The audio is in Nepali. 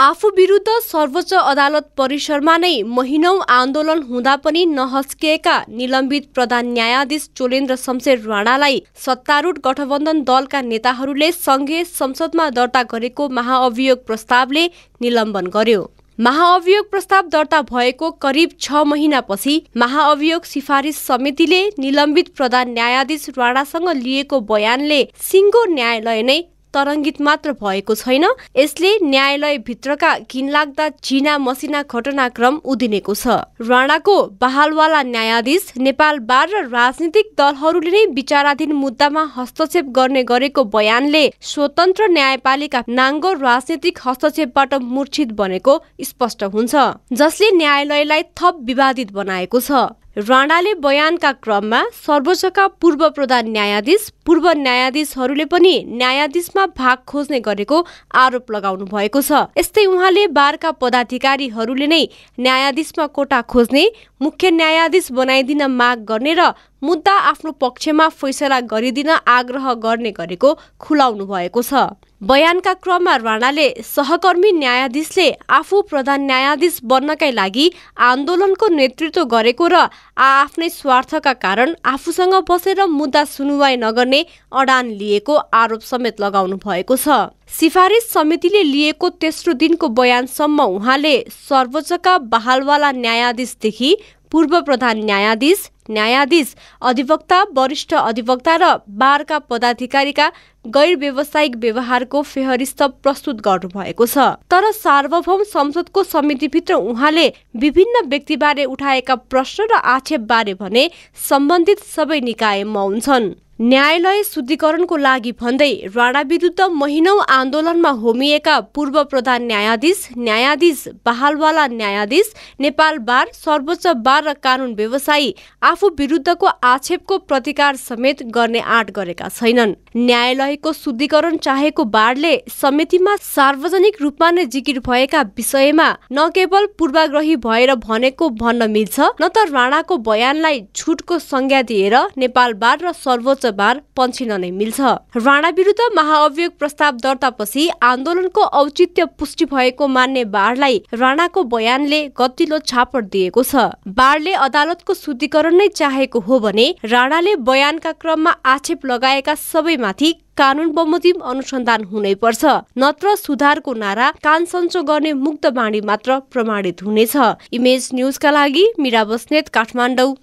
आफू विरुद्ध सर्वोच्च अदालत परिसरमा नै महिनौ आन्दोलन हुँदा पनि नहस्किएका निलम्बित प्रधान न्यायाधीश चोलेन्द्र शमशेर राणालाई सत्तारूढ गठबन्धन दलका नेताहरूले सङ्घीय संसदमा दर्ता गरेको महाअभियोग प्रस्तावले निलम्बन गर्यो महाअभियोग प्रस्ताव दर्ता भएको करिब छ महिनापछि महाअभियोग सिफारिस समितिले निलम्बित प्रधान न्यायाधीश राणासँग लिएको बयानले सिङ्गो न्यायालय नै तरङ्गित मात्र भएको छैन यसले न्यायालयभित्रका घिनलाग्दा झिना मसिना घटनाक्रम उदिनेको छ राणाको बहालवाला न्यायाधीश नेपाल बार र राजनीतिक दलहरूले नै विचाराधीन मुद्दामा हस्तक्षेप गर्ने गरेको बयानले स्वतन्त्र न्यायपालिका नाङ्गो राजनीतिक हस्तक्षेपबाट मूर्छित बनेको स्पष्ट हुन्छ जसले न्यायालयलाई थप विवादित बनाएको छ राणाले बयानका क्रममा सर्वोच्चका पूर्व प्रधान न्यायाधीश पूर्व न्यायाधीशहरूले पनि न्यायाधीशमा भाग खोज्ने गरेको आरोप लगाउनु भएको छ यस्तै उहाँले बारका पदाधिकारीहरूले नै न्यायाधीशमा कोटा खोज्ने मुख्य न्यायाधीश बनाइदिन माग गर्ने र मुद्दा आफ्नो पक्षमा फैसला गरिदिन आग्रह गर्ने गरेको खुलाउनु भएको छ बयानका क्रममा राणाले सहकर्मी न्यायाधीशले आफू प्रधान न्यायाधीश बन्नकै लागि आन्दोलनको नेतृत्व गरेको र आआफ्नै स्वार्थका कारण आफूसँग बसेर मुद्दा सुनुवाई नगर्ने अडान लिएको आरोप समेत लगाउनु भएको छ सिफारिस समितिले लिएको तेस्रो दिनको बयानसम्म उहाँले सर्वोच्चका बहालवाला न्यायाधीशदेखि पूर्व प्रधान न्यायाधीश न्यायाधीश अधिवक्ता वरिष्ठ अधिवक्ता र बारका पदाधिकारीका गैर व्यावसायिक व्यवहारको फेहरिस्त प्रस्तुत गर्नुभएको छ तर सार्वभौम संसदको समितिभित्र उहाँले विभिन्न व्यक्तिबारे उठाएका प्रश्न र आक्षेपबारे भने सम्बन्धित सबै निकाय मौन छन् न्यायालय शुद्धिकरणको लागि भन्दै राणा विरुद्ध महिनौ आन्दोलनमा होमिएका पूर्व प्रधान न्यायाधीश न्यायाधीश बहालवाला न्यायाधीश नेपाल बार सर्वोच्च बार र कानुन व्यवसायी आफू विरुद्धको आक्षेपको प्रतिकार समेत गर्ने आँट गरेका छैनन् न्यायालयको शुद्धिकरण चाहेको बारले समितिमा सार्वजनिक रूपमा नै जिकिर भएका विषयमा न केवल पूर्वाग्रही भएर भनेको भन्न मिल्छ न त राणाको बयानलाई छुटको संज्ञा दिएर नेपाल बार र सर्वोच्च बार पन्छिन नै मिल्छ राणा विरुद्ध महाअभियोग प्रस्ताव दर्तापछि आन्दोलनको औचित्य पुष्टि भएको मान्ने बारलाई राणाको बयानले गतिलो छापट दिएको छ बारले अदालतको शुद्धिकरण नै चाहेको हो भने राणाले बयानका क्रममा आक्षेप लगाएका सबैमाथि कानून बमोजिम अनुसन्धान हुनैपर्छ नत्र सुधारको नारा कान सन्चो गर्ने मुक्त बाणी मात्र प्रमाणित हुनेछ इमेज न्युजका लागि मिरा बस्नेत काठमाडौँ